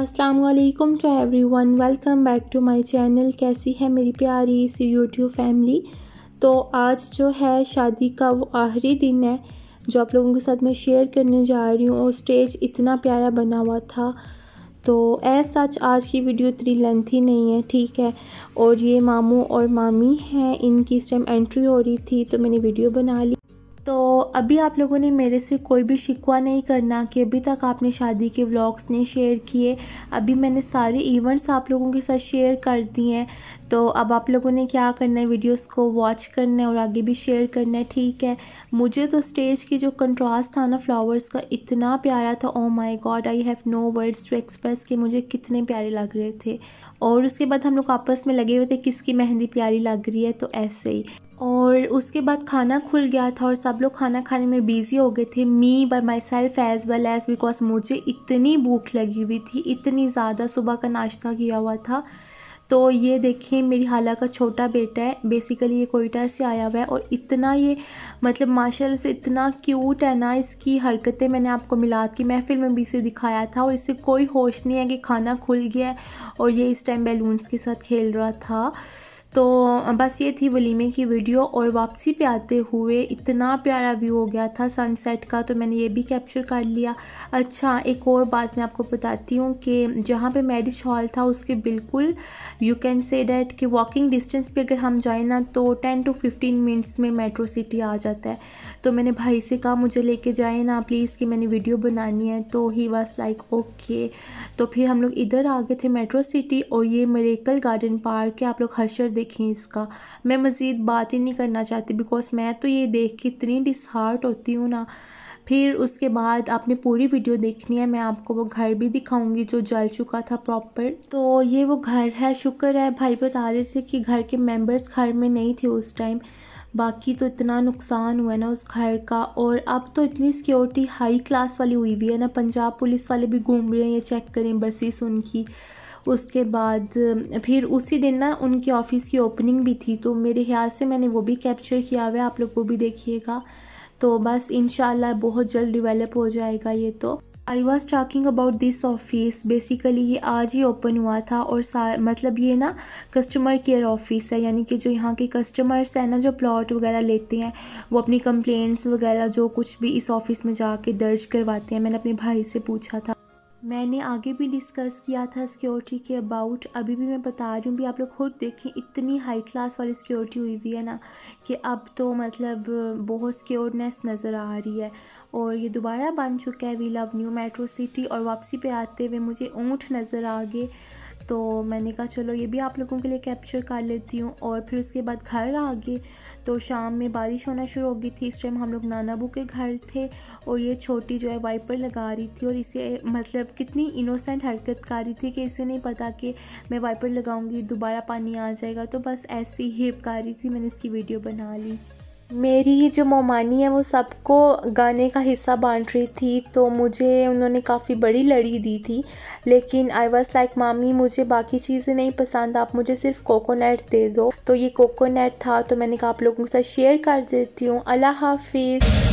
Aslam to everyone welcome back to my channel कैसी है मेरी प्यारी इस यूट्यूब फैमिली तो आज जो है शादी का वो आखिरी दिन है जो आप लोगों के साथ मैं शेयर करने जा रही हूँ और स्टेज इतना प्यारा बना हुआ था तो एज सच आज की वीडियो इतनी लेंथी नहीं है ठीक है और ये मामू और मामी हैं इनकी इस टाइम एंट्री हो रही थी तो मैंने वीडियो बना ली तो अभी आप लोगों ने मेरे से कोई भी शिकवा नहीं करना कि अभी तक आपने शादी के व्लॉग्स नहीं शेयर किए अभी मैंने सारे इवेंट्स आप लोगों के साथ शेयर कर दिए हैं तो अब आप लोगों ने क्या करना है वीडियोस को वॉच करना है और आगे भी शेयर करना है ठीक है मुझे तो स्टेज की जो कंट्रास्ट था ना फ्लावर्स का इतना प्यारा था oh my god I have no words to express कि मुझे कितने प्यारे लग रहे थे और उसके बाद हम लोग आपस में लगे हुए थे किसकी मेहंदी प्यारी लग रही है तो ऐसे ही और उसके बाद खाना खुल गया था और सब लोग खाना खाने में बिज़ी हो गए थे me by myself as well as because मुझे इतनी भूख लगी हुई थी इतनी ज़्यादा सुबह का नाश्ता किया हुआ था तो ये देखिए मेरी हाला का छोटा बेटा है बेसिकली ये कोयटा से आया हुआ है और इतना ये मतलब माशा से इतना क्यूट है ना इसकी हरकतें मैंने आपको मिलाद की महफिल में भी इसे दिखाया था और इससे कोई होश नहीं है कि खाना खुल गया है और ये इस टाइम बैलून्स के साथ खेल रहा था तो बस ये थी वलीमे की वीडियो और वापसी पे आते हुए इतना प्यारा व्यू हो गया था सनसेट का तो मैंने ये भी कैप्चर कर लिया अच्छा एक और बात मैं आपको बताती हूँ कि जहाँ पर मैरिज हॉल था उसके बिल्कुल यू कैन से डैट कि वॉकिंग डिस्टेंस पे अगर हम जाएँ ना तो टेन टू फिफ्टीन मिनट्स में मेट्रो सिटी आ जाता है तो मैंने भाई से कहा मुझे लेके जाए ना प्लीज़ कि मैंने वीडियो बनानी है तो ही वॉज लाइक ओके तो फिर हम लोग इधर आ गए थे मेट्रो सिटी और ये मेरेकल गार्डन पार्क है आप लोग हशर देखें इसका मैं मज़ीद बात ही नहीं करना चाहती बिकॉज मैं तो ये देख के इतनी डिसहार्ट होती हूँ ना फिर उसके बाद आपने पूरी वीडियो देखनी है मैं आपको वो घर भी दिखाऊंगी जो जल चुका था प्रॉपर तो ये वो घर है शुक्र है भाई बता रहे थे कि घर के मेंबर्स घर में नहीं थे उस टाइम बाकी तो इतना नुकसान हुआ ना उस घर का और अब तो इतनी सिक्योरिटी हाई क्लास वाली हुई हुई है ना पंजाब पुलिस वाले भी घूम रहे हैं ये चेक करें बसेस उनकी उसके बाद फिर उसी दिन ना उनके ऑफ़िस की ओपनिंग भी थी तो मेरे ख्याल से मैंने वो भी कैप्चर किया हुआ है आप लोग वो भी देखिएगा तो बस इन बहुत जल्द डिवेलप हो जाएगा ये तो I was talking about this office basically ये आज ही ओपन हुआ था और मतलब ये ना कस्टमर केयर ऑफिस है यानी कि जो यहाँ के कस्टमर्स हैं ना जो प्लॉट वगैरह लेते हैं वो अपनी कंप्लेंट्स वगैरह जो कुछ भी इस ऑफिस में जाके दर्ज करवाते हैं मैंने अपने भाई से पूछा था मैंने आगे भी डिस्कस किया था सिक्योरिटी के अबाउट अभी भी मैं बता रही हूँ भी आप लोग खुद देखें इतनी हाई क्लास वाली सिक्योरिटी हुई हुई है ना कि अब तो मतलब बहुत सिक्योरनेस नज़र आ रही है और ये दोबारा बन चुका है we love new metro city और वापसी पे आते हुए मुझे ऊँट नज़र आ गए तो मैंने कहा चलो ये भी आप लोगों के लिए कैप्चर कर लेती हूँ और फिर उसके बाद घर आ गए तो शाम में बारिश होना शुरू हो गई थी इस टाइम हम लोग नानाबू के घर थे और ये छोटी जो है वाइपर लगा रही थी और इसे मतलब कितनी इनोसेंट हरकत कर रही थी कि इसे नहीं पता कि मैं वाइपर लगाऊंगी दोबारा पानी आ जाएगा तो बस ऐसे ही हिप कर रही थी मैंने इसकी वीडियो बना ली मेरी जो मोमानी है वो सबको गाने का हिस्सा बाँट रही थी तो मुझे उन्होंने काफ़ी बड़ी लड़ी दी थी लेकिन आई वॉज लाइक मामी मुझे बाकी चीज़ें नहीं पसंद आप मुझे सिर्फ कोकोनट दे दो तो ये कोकोनट था तो मैंने कहा आप लोगों के साथ शेयर कर देती हूँ अल्लाह हाफिज़